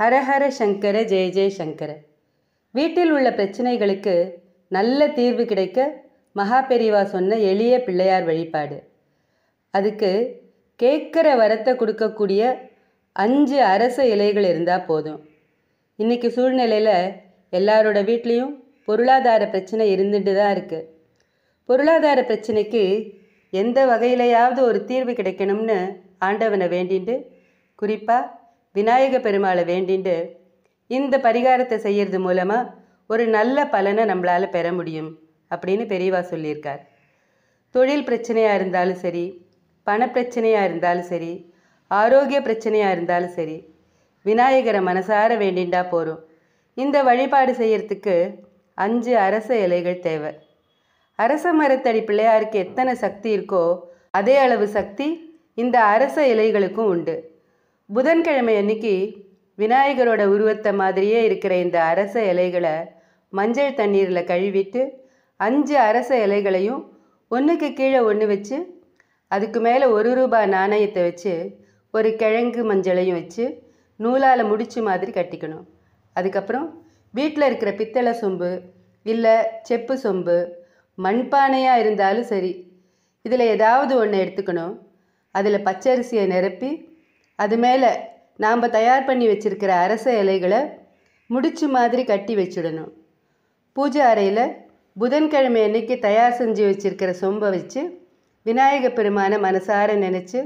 ஹரஹர சங்கர ஜெய ஜெய சங்கர வீட்டில் உள்ள பிரச்சனைகளுக்கு நல்ல தீர்வு கிடைக்க மகா பெரிவா சொன்ன எளிய பிள்ளையார் வழிபாடு அதுக்கு கேட்குற வரத்தை கொடுக்கக்கூடிய அஞ்சு அரச இலைகள் இருந்தால் போதும் இன்றைக்கி சூழ்நிலையில் எல்லாரோட வீட்லேயும் பொருளாதார பிரச்சனை இருந்துட்டு தான் இருக்குது பொருளாதார பிரச்சனைக்கு எந்த வகையிலையாவது ஒரு தீர்வு கிடைக்கணும்னு ஆண்டவனை வேண்டிட்டு குறிப்பாக விநாயக பெருமாளை வேண்டிண்டு இந்த பரிகாரத்தை செய்கிறது மூலமாக ஒரு நல்ல பலனை நம்மளால் பெற முடியும் அப்படின்னு பெரியவா சொல்லியிருக்கார் தொழில் பிரச்சனையாக இருந்தாலும் சரி பணப்பிரச்சனையாக இருந்தாலும் சரி ஆரோக்கிய பிரச்சனையாக இருந்தாலும் சரி விநாயகரை மனசார வேண்டிண்டா போகிறோம் இந்த வழிபாடு செய்கிறதுக்கு அஞ்சு அரச இலைகள் தேவை அரச மரத்தடி பிள்ளையாருக்கு எத்தனை சக்தி இருக்கோ அதே அளவு சக்தி இந்த அரச இலைகளுக்கும் உண்டு புதன்கிழமை அன்னைக்கு விநாயகரோட உருவத்தை மாதிரியே இருக்கிற இந்த அரச இலைகளை மஞ்சள் தண்ணீரில் கழுவிட்டு அஞ்சு அரச இலைகளையும் ஒன்றுக்கு கீழே ஒன்று வச்சு அதுக்கு மேலே ஒரு ரூபாய் நாணயத்தை வச்சு ஒரு கிழங்கு மஞ்சளையும் வச்சு நூலால் முடிச்சு மாதிரி கட்டிக்கணும் அதுக்கப்புறம் வீட்டில் இருக்கிற பித்தளை சொம்பு இல்லை செப்பு சொம்பு மண்பானையாக இருந்தாலும் சரி இதில் ஏதாவது ஒன்று எடுத்துக்கணும் அதில் பச்சரிசியை நிரப்பி அது மேலே நாம் தயார் பண்ணி வச்சுருக்கிற அரச இலைகளை முடிச்சு மாதிரி கட்டி வச்சுடணும் பூஜை அறையில் புதன்கிழமை அன்னைக்கு தயார் செஞ்சு வச்சுருக்கிற சொம்பை வச்சு விநாயக பெருமானை மனசார நினச்சி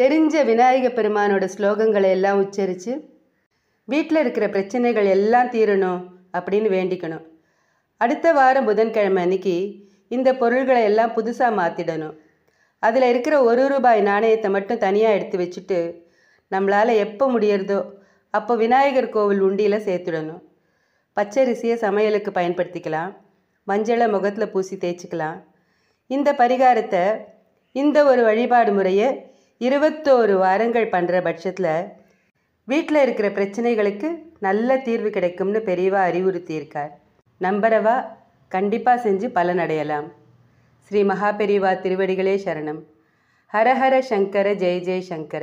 தெரிஞ்ச விநாயக பெருமானோட ஸ்லோகங்களை எல்லாம் உச்சரித்து வீட்டில் இருக்கிற பிரச்சனைகள் எல்லாம் தீரணும் அப்படின்னு வேண்டிக்கணும் அடுத்த வாரம் புதன்கிழமை அன்னைக்கு இந்த பொருள்களை எல்லாம் புதுசாக மாற்றிடணும் அதில் இருக்கிற ஒரு ரூபாய் நாணயத்தை மட்டும் தனியாக எடுத்து வச்சுட்டு நம்மளால் எப்போ முடியறதோ அப்போ விநாயகர் கோவில் உண்டியில் சேர்த்துடணும் பச்சரிசியை சமையலுக்கு பயன்படுத்திக்கலாம் மஞ்சளை முகத்தில் பூசி தேய்ச்சிக்கலாம் இந்த பரிகாரத்தை இந்த ஒரு வழிபாடு முறையை இருபத்தோரு வாரங்கள் பண்ணுற பட்சத்தில் வீட்டில் இருக்கிற பிரச்சனைகளுக்கு நல்ல தீர்வு கிடைக்கும்னு பெரியவா அறிவுறுத்தியிருக்கார் நம்பரவா கண்டிப்பாக செஞ்சு பலனடையலாம் ஸ்ரீ மகா பெரியவா திருவடிகளே சரணம் ஹரஹர சங்கர ஜெய ஜெய சங்கர